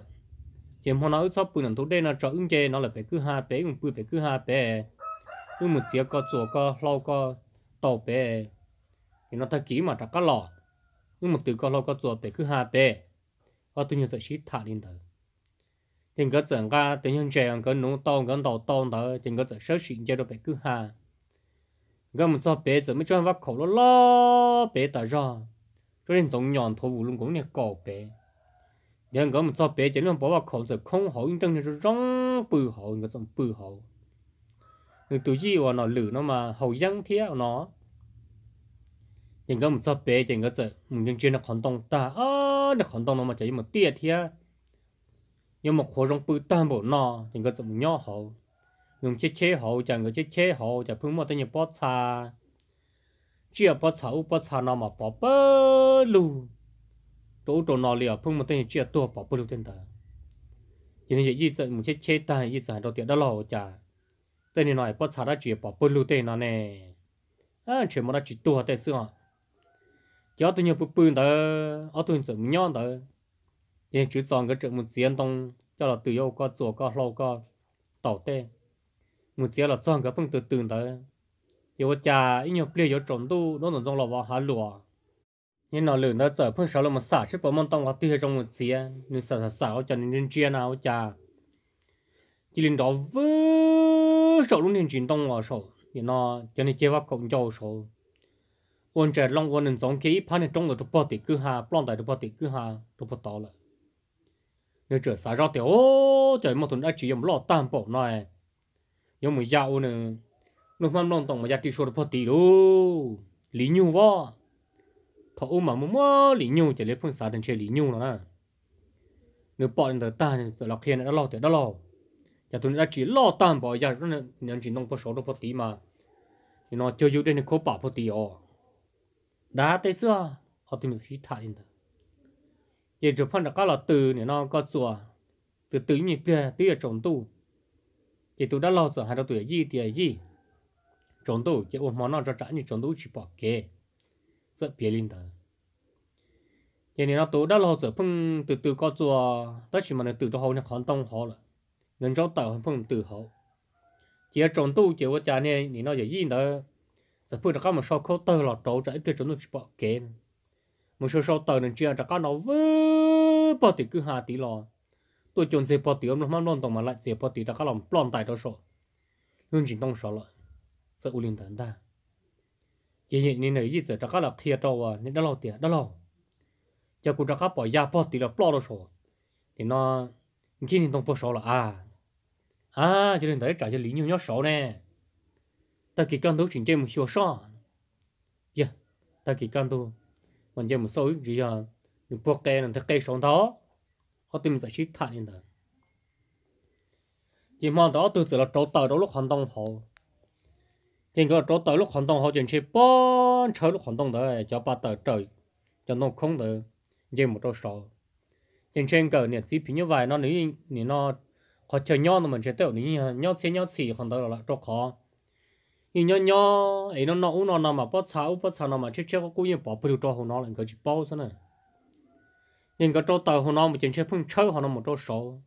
chỉ mà nói ít sắp bự nằm tôi đây là cho ứng chế nó là phải cứ hai bé cũng bự phải cứ hai bé cứ một chiếc có chỗ có lâu có tàu bè thì nó thật kỹ mà đã có lò cứ một từ có lâu có chỗ bè cứ hai bè và tôi nhớ sẽ xí thả lên tới thì có chuyện cả tự nhiên trẻ cái nông tàu cái đầu tàu đó thì có chuyện sớm xịn cho nó bè cứ hai. cái một số bè giờ mới cho vào khẩu lo bè ta ra cho nên giống nhọn thua vụ luôn cũng là cổ bè thì cái một số bè chỉ là bỏ vào khẩu rồi không hậu nhưng trong là rồi rong bự hậu người ta bự hậu người tù gì của nó lử nó mà hầu dân thế nó những cái một số bé những cái giờ mình đang chơi là khẩn tông ta à là khẩn tông nó mà chơi một tia thế nhưng mà khó trong bự tam bộ nó những cái giờ nhỏ hầu, dùng chết chế hầu, chẳng người chết chế hầu, chẳng phương một tay nhập bớt xa chia bát xa u bát xa nó mà bỏ bơ lù chỗ chỗ nó liền phương một tay chia tua bỏ bơ lù tên ta chỉ nên gì sợ một chết chế ta gì sợ đầu tiện đó lò chả tên này nói bắt xả ra chỉ bỏ bớt lưu tên nó nè à chỉ mà nó chỉ tua tên xưa cho tôi nhiều bút bún đó ở tôi sợ nhon đó nhưng chú chọn cái chuyện một diễn tông cho là tự do có chùa có lâu có tàu tê một diễn là chọn cái phần từ từ đó yêu cha ít nhiều bia yêu trộm tu nó tổng trong là vào hà lụa nhưng nó lượn đó giờ phương sáu là một xả chứ bỏ mong tông hoặc tiêu trong một diễn nên xả xả xả cho nên chia nào cha chỉ linh đó vơi 手拢能行动我手，你那叫你接话讲叫手，我这让我能从这一盘的中了都不得够哈，不然都不得够哈，都不到了。你这啥着的哦？这么多人只有老担保呢，有没有呢？lúc mà lòng tổng mà giá trị số được tỷ đô lý nhu vợ thọ mà mua mua lý nhu chỉ lấy phương xã thành chơi lý nhu nó nè nếu bọn người ta thì lọc hiền đã lọc thì đã lọc giờ tụi nó chỉ lo tan bỏ giờ nó nó chỉ nông bao số nó bao tí mà thì nó chơi đến khó bảo bao tí ó đã tới xưa họ tìm được khí thải đi giờ chụp phân là các là từ này nó có chùa từ từ như bia từ ở trồng tu giờ tụi đã lo sợ hai đầu tuổi gì thì gì trồng tu giờ ôm món nào cho trả như trồng tu chỉ bỏ kê rất bia linh thờ giờ này nó tụi đã lo sợ phun từ từ có chùa tất chỉ mà nó từ cho họ nó khó tông họ rồi 人招 tạo hơn phong tự hậu chỉ trồng tu chỉ có cha này thì nó dễ gì nữa giờ bây giờ các mà sau khâu tơ lọt chỉ bỏ kén một số sau tơ nên chia ra các nó vơ bỏ thì cứ hà tí lò tôi chọn dễ bỏ tí ông nó mang non tổng mà lại dễ bỏ tí ra các lòng plon tại đó sổ luôn chỉ tông sổ lại sợ u linh thần ta chỉ hiện nên này gì giờ ra các kia trâu à nên đó lâu tiền đó lâu giờ cũng ra các bỏ ya bỏ tí là đó sổ thì nó khi nhìn tông bỏ sổ là à à cho nên tới trả cho lý nhiều nhau sáu nè ta kỳ căn tố chỉnh chế một hiệu sáu dạ ta kỳ căn tố mình chế một số gì à những bộ kê là cái sáu đó họ tìm giải trí thản yên đó chỉ mong đó tôi sẽ là trâu tàu đó lúc hoàn toàn hồ chỉ có trâu tàu lúc hoàn toàn hồ chuyện chế bốn chơi lúc hoàn toàn đó cho ba tàu trời cho nó không được chế một trâu sáu trên trên cờ nè chỉ phí như vậy nó nếu như nó khó chơi nhau nó mình sẽ tiêu đến nhau xe nhau xì còn đâu là cho khó như nhau nhau ấy nó nó u nó nó mà bắt sao bắt sao nó mà chết chết có cũng như bỏ bự cho họ nó là cái chỉ bao thế này nhưng cái cho tàu hồ nó mà chỉ chơi phun chơi họ nó một cho số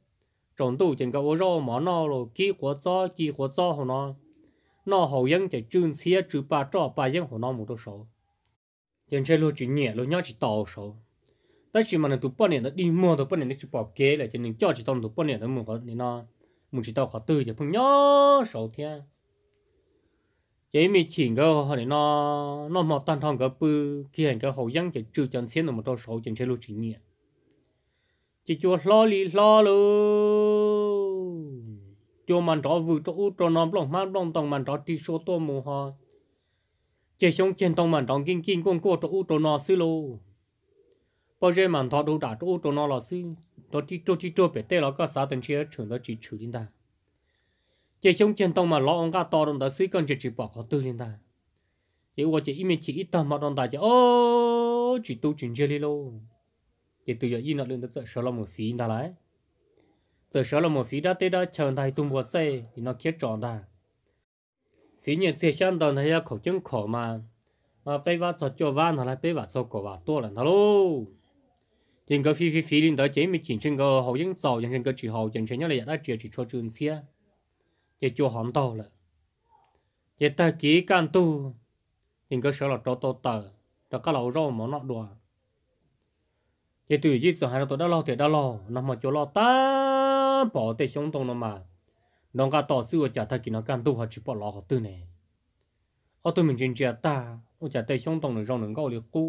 trong đó chỉ cái ô rô mà nó rồi kí quá cho kí quá cho họ nó nó hậu dân chỉ chuyên xe chữ ba cho ba dân họ nó một cho số chỉ chơi luôn chỉ nhẹ luôn nhau chỉ tàu số ta chỉ mà nó tụ bao nhiêu nó đi mua tụ bao nhiêu nó chỉ bỏ kế lại cho nên cho chỉ tông tụ bao nhiêu nó mua có nên nó mua chỉ tao khó tư chứ không nhớ sầu thế chế mi chỉ cái họ này nó nó mò tan thong cái bự khi hành cái hậu dân chỉ trừ chân xiên nó một tao sầu chân chế lu chỉ chỉ cho lo li lo lu cho mình đó vừa cho cho nó lòng mắt lòng tông mình đó đi số to mua ha chỉ xong trên tông mình đó kinh kinh con cô cho cho nó xí luôn bao giờ mà thọ đồ đã chỗ cho nó là gì đó chỉ cho chỉ cho bé tê là các sao tình chia trường đó chỉ chủ đến ta chỉ trong chiến tông mà lo ông cả to đồng đã suy con chỉ chỉ bỏ họ tư đến ta chỉ qua chỉ im chỉ ít tâm mà đồng ta chỉ ô chỉ tu chuyển chơi đi lô chỉ từ giờ im nó lên tới sợ là một phí ta lại tới sợ là một phí đã tê đã chờ thầy tung vào chơi thì nó kết tròn ta phí nhiệt sẽ sang đồng thầy khẩu chứng khẩu mà mà bây vợ cho cho van thằng lại bây vợ cho cổ vợ to là thằng luôn 人个飞飞飞领导这面进城个好人早，人生个之后，人生要来也那只只出准些，也就行到了。也到几干都，人个小了找到得，那个老肉毛那多。也对于上海ตัวนั้นเราเตะได้เรานำมาจ่อเราตาปอเตะชงตรงนั้นมาน้องก็ต่อสู้จะทักกินกันตัวจิปอลอเขาตื่นเนี่ยเอาตัวมันจริงจังตาเอาจะเตะชงตรงหนึ่งรองหนึ่งก็เลยกู้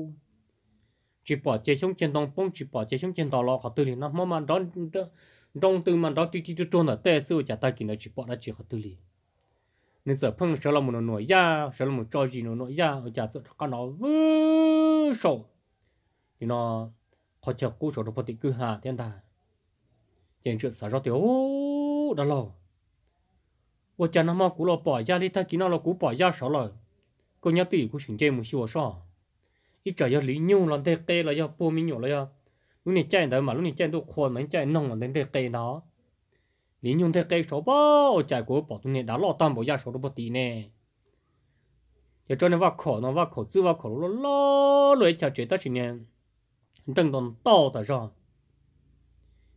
chỉ bỏ chế sống trên đồng bông chỉ bỏ chế sống trên đồng lò họ tư liền nó mà mà đó trong từ mà đó chỉ chỉ trôn ở tê sư chả ta kỹ nó chỉ bỏ ra chỉ họ tư liền nên giờ phong sẽ là một nỗi ya sẽ là một trò gì nó nỗi ya ở chả sợ con nó vư sầu thì nó họ chờ cú sầu nó phải cứ hà thiên ta chuyện chuyện xảy ra tiểu đó lâu 我讲那么古老保家的，他今那老古保家少了，过年对古城这么些我上。ít lý mi 一找要离牛了，得给了要波米牛了要，lúc này chạy tới mà lúc này chạy tôi khôi mà chạy nông là đến thế cây đó lý nhung thế cây số bao chạy của bỏ tôi này đã lo tâm bỏ ra số đó bớt đi nè giờ cho nên vác khổ nó vác khổ chứ vào khổ luôn lo lưỡi chào chế ta chỉ nè trần còn to ta rồi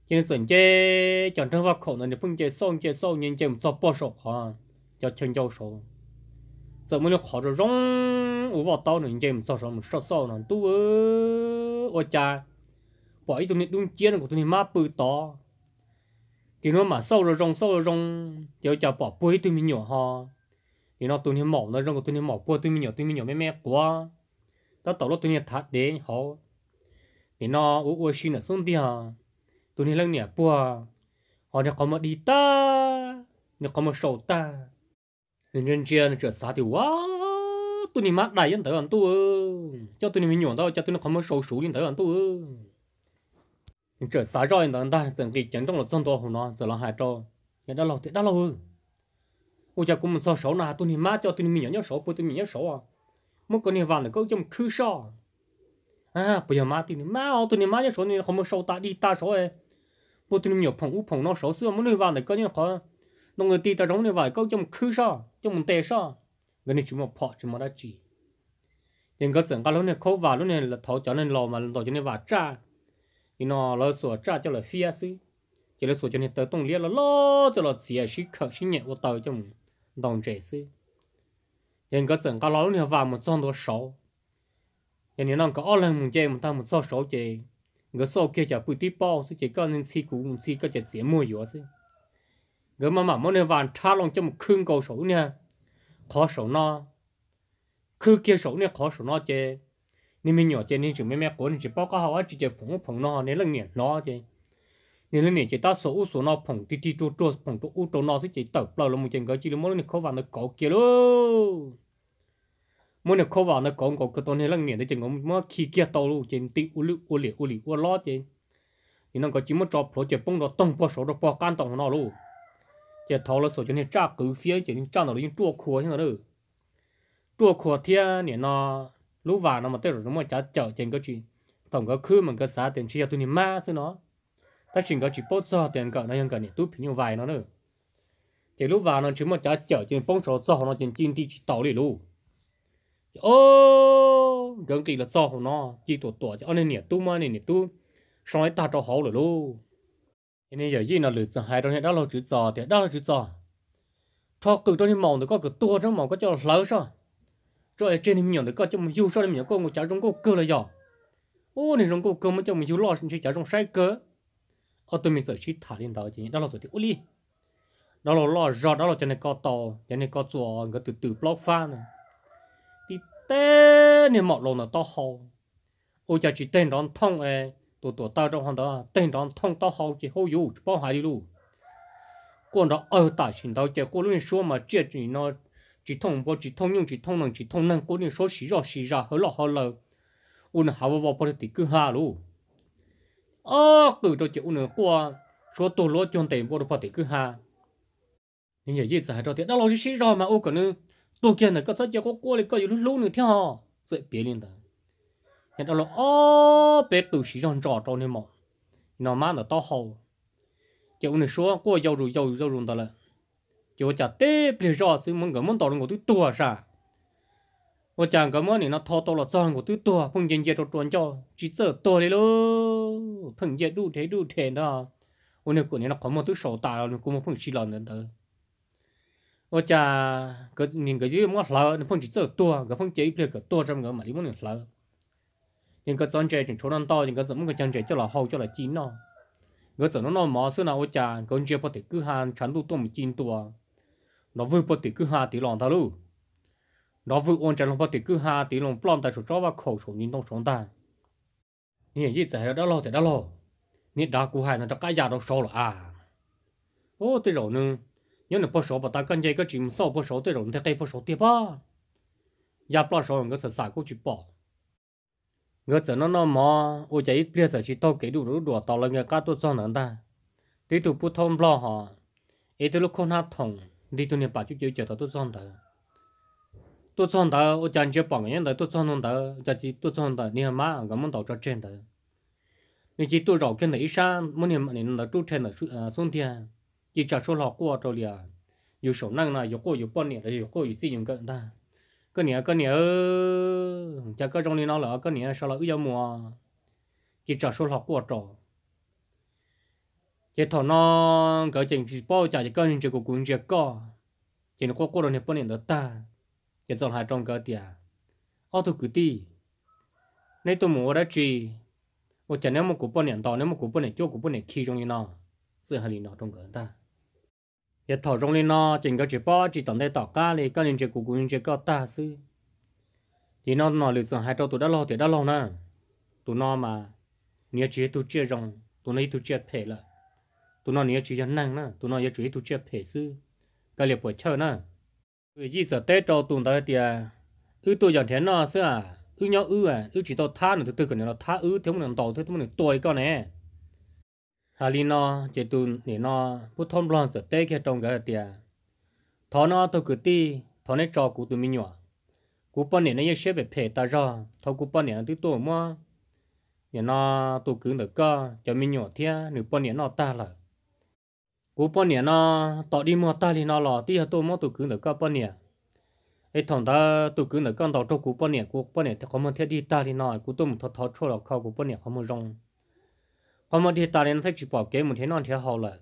cho nên chuẩn chế chọn trần vào khổ nó để phun chế xong chế xong nhưng chế một số bao số ha cho chân châu số giờ mới nó khổ rồi rong ngủ vào tao nữa chơi một sao sao một sao sao nó tu ơ cha bỏ ít tụi này đúng chia của tụi này má bự to thì nó mà sâu rồi rong sâu rồi rong giờ cha bỏ bùi tụi mình nhỏ ha thì nó tụi này mỏ nó rong của tụi này mỏ bùi tụi mình nhỏ tụi mình nhỏ mẹ mẹ quá ta tao lo tụi này thật đấy họ thì nó u u xin là xuống đi ha tụi này lăng nè bùa họ đã có một đi ta nó có một sầu ta nên nhân chia nó trở sao thì quá tụi mình mát đại dân tới ăn tu cho tôi mình nhổn tao cho tôi nó không có sầu sú đến tới tôi tu trở xả rồi người ta dần kỳ chấn trong lột dân to hồ nó giờ là hại cho nhà đã lâu thì đã lâu hơn ôi cha cũng sao xấu nào tụi mình mát cho tôi mình nhổn nhớ xấu bữa tụi mình nhớ xấu à một con nhà vàng được câu trong khứ sao à bây giờ mát tụi mình mát tôi mình mát nhớ xấu nên không có sâu ta đi ta xấu ấy bữa tụi mình nhổ phòng u phòng nó xấu xưa muốn nhà vàng được câu như khó nông người ti ta giống như vậy câu trong khứ sao trong một tệ sao gần như chúng mà phọ chúng mà đã chỉ nhưng cái chuyện cái lúc này khâu vào lúc này là thấu cho nên lò mà lò cho nên vào cha nhưng nó là sửa cha cho là phía xứ chỉ là sửa cho nên tới tông liên là lo cho là chỉ là sĩ khởi sĩ nhẹ của tàu trong đồng trẻ xứ nhưng cái chuyện cái lúc này vào một son đồ sáu nhưng nếu nó có ở lên một chơi một thằng một số sáu chơi người số kia chả bụi tí bao chứ chỉ có nên chỉ cũ chỉ có chả dễ mua gì hết chứ người mà mà mỗi nơi vào cha lòng cho một khương cầu số nha khó sổ nó cứ kia sổ này khó sổ nó chứ nên mình nhỏ chứ nên chỉ mấy mẹ cố nên chỉ bao cái họ chỉ chỉ phồng phồng nó nên là nghiện nó chứ nên là này chỉ ta sổ số nó phồng tít tít trôi trôi phồng trôi trôi nó sẽ chỉ tập lâu là một chuyện cái chỉ là mỗi lần khó vào nó có kia luôn mỗi lần khó vào nó có có cái tôi nên là này đấy chúng không mà khi kia tao luôn chứ tí u lì u lì u lì u lo chứ nên nó có chỉ một trò phổ chỉ bông nó tông bao sổ nó bao can tông nó luôn 也逃了所就那炸狗飞就那炸到了用做壳现在都做壳天你那 lúc vào nó mà tới rồi nó mà chả chở cái chuyện tổng cái khứ mình cái xã tiền chi cho tôi niệm ma xí nó ta chỉ có chỉ bớt cho tiền cỡ nó hiện cỡ này tôi nhiều vài nó nữa thì lúc vào nó chỉ mà chả chở bông số cho nó trên trên đi tàu đi luôn ô gần kỳ là cho nó chỉ tổ tổ cho anh này tôi mà này tôi xong ấy ta cho luôn nên nay giờ gì nó lựa chọn hai trong những đó là chữ giò thì đó là chữ giò cho cử trong những màu nó có cử tua trong màu có cho lỡ sao rồi trên hình nhiều nó có cho mình du sau hình nhiều có một cháu trong cô cơ là giò ô này trong cô cơ mới cho mình du lo chỉ cháu trong sai cơ ở ờ, tụi mình rồi chỉ thả lên đó chỉ đó là rồi thì uli đó là lo giò đó là cho nên có to, cho nên có chùa người từ từ blog fan này thì tên này mọt lồn là to hồ ôi chả chỉ tên đón thông ấy tổ tổ tao trong hoàn đó tên đó thông tao hậu chỉ hậu yếu bao hải đi đó ở tại chuyện đó chỉ có lúc mà chỉ chỉ nó chỉ thông chỉ thông chỉ thông chỉ thông năng có lúc số xí ra xí ra hơi lọ hơi lọ un hào vào bao thì cứ hà luôn ờ cứ cho chỉ un qua số tổ lúa chôn tiền bao bao thì cứ hà nhưng giờ gì sao cho tiền đó lo xí ra mà ô cả nữa tôi kia này có sao chỉ có qua lại có yếu lúc nữa theo sự biến lên đó nên đó là ô bé tụ sĩ trong trò trâu nên mà nó mà nó to hậu chỉ ông này số qua giàu rồi giàu giàu rồi đó là chỉ có chả tế bây giờ sự muốn cái muốn tao ngồi tôi tua sa có chả cái muốn này nó thò to là cho ngồi tôi tua phong diện diện cho cho chỉ sợ tua đi luôn phong diện đủ thế đủ thế đó ông này của rồi cũng đó ở cái nhìn cái cái phong chỉ nhưng cái chân trẻ chúng chỗ nó to nhưng cái giống cái chân trẻ cho là hậu cho là chín nó cái chỗ nó nó mỏ xưa nào chả cái chân có thể cứ hàng chán tu tu một chín tu à. nó vừa có thể cứ hàng thì lòng ta luôn nó vừa ôn chả nó có thể cứ hàng thì lòng plom ta chỗ cho vào khẩu chỗ nhìn đông chỗ ta nhìn gì xảy ra đó lo thì đã lo nhìn đó cú hai nó cho cái già đâu số rồi à ô tới rồi nữa nhớ là bao số bà ta con gì cái chuyện sau bao số tới rồi thì cái bao số tiếp ba, giờ bao số người sợ sợ cũng chịu bỏ ngỡ sợ nó nó mò ô chạy ít bia sợ chỉ tao kể đủ đủ đùa tao là người cá tôi cho nó ta đi tụ bút thông lo họ ấy tôi lúc không hát thòng đi tôi niệm bà chú chú chờ tao tôi cho nó tôi cho nó ô chẳng chưa bỏ người nhân tôi cho nó chả chỉ tôi cho nó niệm má cái món tao cho trên đó nên chỉ tôi rầu cái này sang muốn niệm này nó chú trên là à, xuống thiên chỉ chả số lọ qua rồi liền 有手能耐，有过有观念的，有过有自己个人的。cái nè cái nè chắc cái trong này nó là cái nè sao là yêu mùa chỉ trả số học của trò chỉ thằng nó cái chuyện chỉ bao trả chỉ cái những chuyện của cũng chỉ có chỉ nó có có rồi bao nhiêu đó ta chỉ dọn hai trong cái tiền ô thu cứ đi nếu tôi mua đã chỉ một chả nếu mà cũng bao nhiêu đó nếu mà cũng bao nhiêu chỗ cũng bao nhiêu khi trong này nó sự hài lòng trong cái ta giờ thọ trong linh nó chỉnh cái chỉ bỏ chỉ tận đây tỏ ca thì các linh chế cũ cũ linh chỉ có ta sư thì nó nó lịch sử hai trâu tụi đã lo thì đã lo nè tụi nó mà nhớ chế tụi chưa rong tụi nó tụi chưa phê là tụi nó nhớ chế cho năng nè tụi nó nhớ chỉ tụi chưa phê sư các liệp buổi chơi nè người gì sợ tết trâu tụi ta thì ư tụi dọn thế nó sư à ư nhau ư à ư chỉ tao tha nữa từ từ cái này nó tha ư thế mà nó tàu thế mà nó tuổi con này hà li chỉ tu thì nó bút thôn loan giờ tê kia trong cái tiệt thọ nó tôi cứ ti thọ nó cho cụ tụi mình nhọ, cụ bọn này nó yêu xếp về phe ta ra thọ cụ bọn này nó tự tổ mua nhà nó tụ cứ được co cho mình nhọ thiên, nửa bọn này nó ta là cụ bọn này nó tọ đi mua ta thì nó lò ti tôi mua tụ cứ được co bọn này ấy thằng ta tụ cứ được con đào cho cụ bọn này cụ bọn này thì không muốn thiết đi ta thì nó cụ tôi một thọ thọ cho là khâu cụ bọn này không muốn rong có một thì ta nên sẽ chụp bảo cái một thế non thế hậu là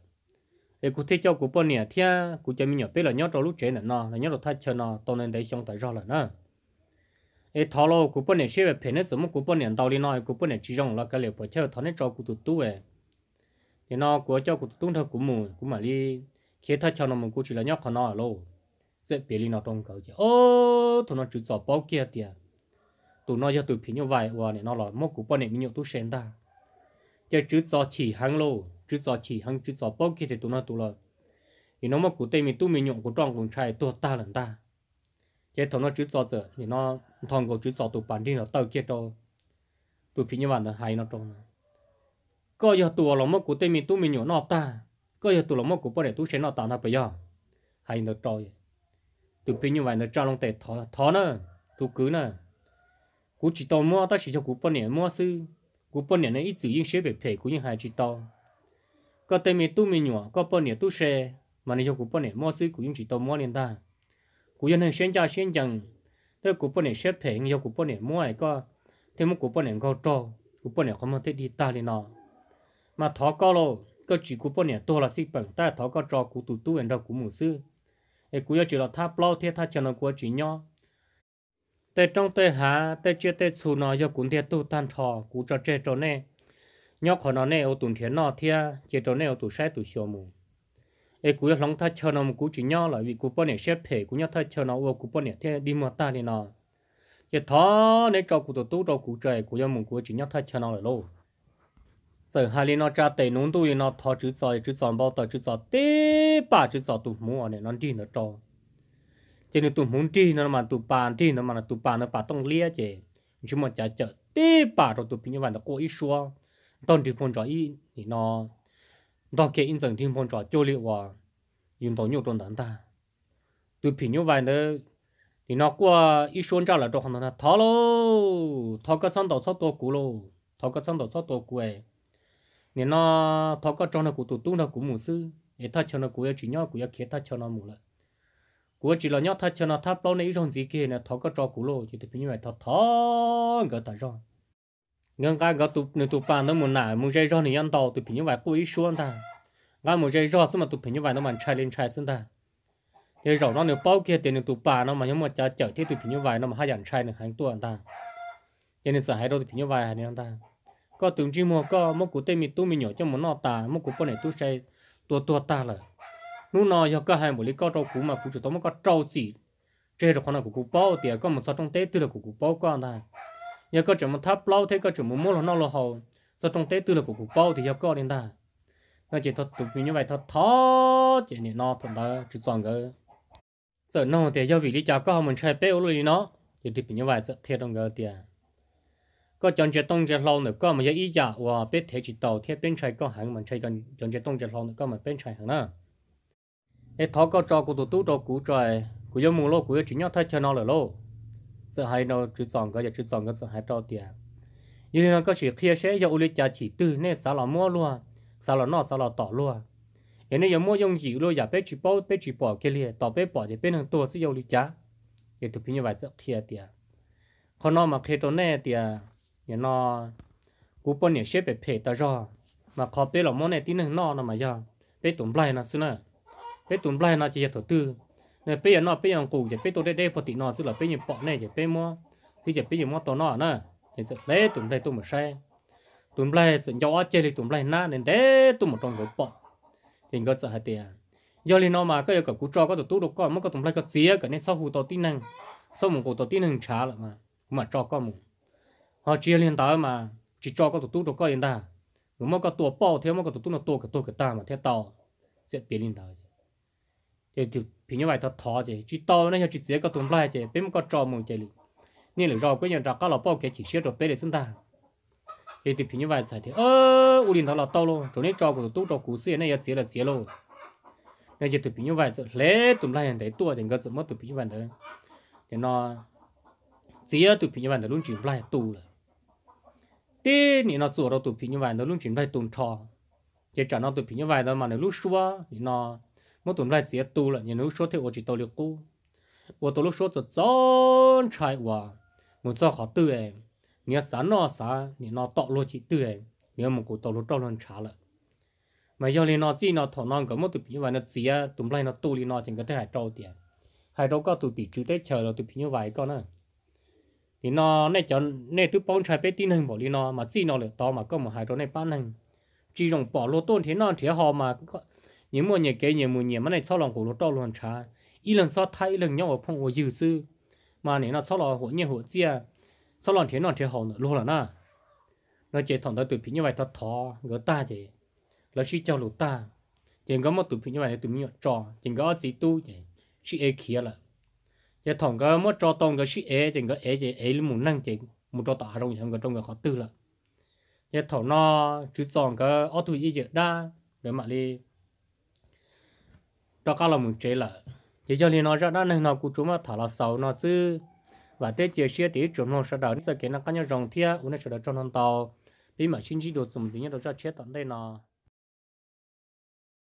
để cụ thể cho cụ bao nhiêu thì cụ cho mình nhớ biết là nhớ trong lúc trẻ là nó là nhớ được thay cho nó tao nên thấy xong tại do là nó ấy thọ lo cụ bao nhiêu xe về phe nó giống cụ bao nhiêu tao đi nói cụ bao nhiêu chỉ rằng là cái liệu phải chơi thọ nên cho cụ tụt tu về thì nó cụ cho cụ tung thọ cụ mù cụ mà đi khi thay cho nó mình cụ chỉ là nhớ khó nó lo sẽ bị đi nó trong cầu chứ ô tụi nó chỉ sợ bảo kia tiền tụi nó giờ tụi phi như vậy và này nó là một cụ bao nhiêu mình nhiều tu sen ta cho chữ gió chỉ hàng lô chữ gió chỉ hàng chữ gió bao kia thì tụi nó tụi nó thì nó mà cụ tây mình tụi mình nhộng của trang cũng chạy tụi ta lần ta cái thằng nó chữ cho giờ thì nó thằng của chữ cho tụi bản đi nó tàu kia cho tụi phi như vậy là hay nó trong có giờ tụi nó mà cụ tây mình tụi mình nhộng nó ta có giờ tụi nó mà cụ bao để tụi nó ta nó bây giờ hay nó trôi tụi phi như vậy nó cho long tệ thọ thọ nữa tụi cứ nữa cụ chỉ tao mua tao chỉ cho cụ bao nhiêu mua xí cú bọn này ít chữ yên xếp bề phê cú yên hai chỉ to có tên mình tu mình nhỏ có bọn này tu xe mà nên cho cú bọn này mua xí cú yên chỉ to mua liền ta cú yên hàng xuyên cha xuyên chẳng thế cú bọn này xếp phê nhưng do cú bọn này mua này có thế một cú bọn này cao to cú bọn này không mang thế đi ta liền nó mà thọ cao lo có chỉ cú bọn này to là xí bằng ta thọ cao cho cú tu tu em đâu cú mù sư ấy cú yêu chỉ là tháp lo thế tháp chân nó cú chỉ nhau tê trong tê hà tê chia tê xù nó do cuốn thiệt tu tan thọ cú cho chê chỗ nè nhóc khó nó nè ô tụn thiệt nó thia chê chỗ nè ô tụ sai tụ xô mù ê cú lòng tha chờ nó cú chỉ nhau là vì cú bận nè xếp phê cú nhau tha chờ nó ô cú bận nè thế đi mua ta đi nó chê thọ nè cho cú tổ tu cho cú trời cú do mù cú chỉ nhau tha chờ nó là lâu giờ hai liên nó cha tê nón tu nó thọ chữ giỏi chữ giỏi bao tờ chữ giỏi tê ba chữ giỏi tụ mua nè nó đi nó cho chỉ nên tụ mông chi nó mà tụ bàn chi nó mà tụ bàn nó bắt tông lia chứ chúng mà chả chợ tê bà rồi tụ bình như vậy nó cố ý xua tông thì phong trò ý thì nó đó kia in dần thiên phong trò cho liệu và dùng tàu nhiều trong đàn ta tụ bình như vậy nó thì nó qua ít xua cho là cho hàng nó thọ lô thọ cái sản đầu sót tổ cũ lô thọ cái sản đầu sót tổ cũ ấy nên nó thọ cái trong nó cũng tụ tung nó cũng mù sư ấy ta cho nó cũ ấy chỉ nhau cũng ấy kia ta cho nó mù lại của chỉ là nhớ thật cho nó tháp lâu này rong gì kia nè thọ có trò cũ lô chỉ thì như vậy thọ thọ gỡ ta rong ngang cái gỡ tụ nửa tụ bàn nó muốn nải muốn dây rong thì ăn tàu tụ như vậy cố ý xuống ta ngang muốn dây rong xong mà tụ như vậy nó mà chạy lên chạy xuống ta thì rồi, nó nửa bao kia tiền nửa tụ bàn nó mà nhưng mà chả chở thì tụ như vậy nó mà hai dàn chạy nửa hàng tuần ta cho nên sợ hai đôi tụ như vậy nên ta có tưởng chỉ mua có một cụ tên mình tu mình nhỏ cho một nọ ta một cụ bọn này tu chạy tua tua ta rồi nu nó giờ cái hai một lý có trâu cũ mà cũng chỉ tóm có trâu gì chế được con nào cũng bao tiền có một số trong tế tư là cũng bao con này giờ có chỉ một tháp lâu thế có chỉ một món là nó là hầu số trong tế tư là cũng bao thì giờ có liền ta nó chỉ thật tụi như vậy thật thó chỉ này nó thật đó chỉ chọn cái giờ nó thì giờ vì lý cháu có mình chơi béo luôn nó chỉ tụi như vậy sẽ thiệt trong cái tiền có chọn chế tông chế lâu nữa có mà giờ ý giả và biết thế chỉ tàu thế bên trái có hàng mình chơi chọn chọn chế tông chế lâu nữa có mà bên trái hàng nào ê thọ có cho cụ tổ tú cho cụ trời cụ yêu mù lô cụ yêu chỉ nhớ thay cho nó rồi lô sợ hai nó chỉ chọn cái giờ chỉ chọn cái sợ hai cho tiền như thế nó có chỉ kia sẽ giờ uli cha chỉ từ nên sao là mua luôn sao là nó sao là tỏ luôn ê nên giờ mua dùng gì luôn giờ bé chỉ bỏ bé chỉ bỏ cái liền tỏ bé bỏ thì bên hàng tua sẽ uli cha giờ tụi pin như vậy sợ kia tiền còn nó mà kia tôi nè tiền giờ nó cụ bên nhà sẽ bị phê ta rồi mà khó bé là món này tin hàng nó nó mà giờ bé tụm lại nó xưa nè bé tụm lại nó chỉ tổ tư nè bé nó bé yang cụ chỉ bé tổ đê đê bọt tị nó xí là bé yang bọt này chỉ bé mua thì chỉ bé yang mua tổ nọ nữa, chỉ chỉ lấy tụm lại tụm một sai tụm lại chỉ chơi thì tụm bảy na nên đê tụm một trong cái bọt thì có sợ hại tiền do thì nó mà cái cái cú cho có tổ tu được con mất có tụm bảy có gì cái nên sau hù tổ tiên năng sau một cổ tổ tiên năng trả lại mà mà cho con một họ chia liên tới mà chỉ cho có tổ tu được coi yên ta mà có tổ bao thì mất có tổ tu nó tổ cái tổ cái ta mà theo tàu sẽ biến liên tới thì thì phi như vậy thọ thọ chứ chỉ to nên chỉ dễ có tồn lại chứ bên có trò mùng chứ nên là rau cái nhận ra các lọ bao cái chỉ xếp rồi bên để chúng ta thì thì phi như vậy thì ơ u linh thọ là to luôn chỗ này trò của tụ trò cú xí này dễ là dễ luôn nên chỉ tụi phi như vậy thì lẽ tồn lại hiện tại tua thì cái mất tụi phi như vậy thôi thì nó dễ tụi phi như vậy thì luôn chuyển lại tụ rồi tí thì nó 做到 tụi phi như vậy nó luôn chuyển lại tụng trò chỉ cho nó tụi phi như vậy thôi mà nó lúc xưa thì nó mỗi tuần lại chỉ tu là nhà nước số thì ở chỉ tàu liệt cũ ở tàu lúc số thì chọn chạy qua một cho họ tư em nhà xã nó xã nhà nó tọt luôn chỉ tư em nhà một cụ tàu lúc tàu luôn trả lại mà giờ lên nó chỉ nó thọ non cái mỗi tụi như vậy nó chỉ à tụi lại nó tu lên nó chỉ có thể hai trâu tiền hai trâu có tụi tỷ chú tết chờ là tụi như vậy con à thì nó này cho này tụi bóng chạy bé tin hình bỏ đi nó mà chỉ nó lại to mà có một hai trâu này bán hưng, chỉ dùng bỏ lô tôn thế nó thế họ mà nhưng mà nhà cái nhà mua nhà mà này sau lòng của nó đau luôn cha ít lần sau thay lần nhau ở phòng của dư sư mà này nó sau lòng của nhà của chia sau lòng thế nó thế hậu nữa luôn là na nó chỉ thằng ta tụi phi như vậy ta thọ gỡ ta chỉ là chỉ cho lụt ta chỉ có một tụi phi như vậy tụi mình trò chỉ có gì tu chỉ chỉ ấy kia là chỉ thằng cái một cho, tông cái chỉ ấy chỉ có ấy chỉ ấy là muốn năng chỉ muốn trò tả trong chẳng có trong cái khó tư là chỉ thằng nó chú chọn cái ở tụi gì vậy đa cái mà đi đó các là một chế là chỉ cho liền nó ra đó nên nó cũng chúng mà thả là sau nó sư và tế chia sẻ tí chúng nó sẽ đào những cái nó có nhau rồng thia uống nó sẽ đào trong hòn tàu bí mà sinh chỉ đồ dùng gì nhé đồ cho chết tận đây nó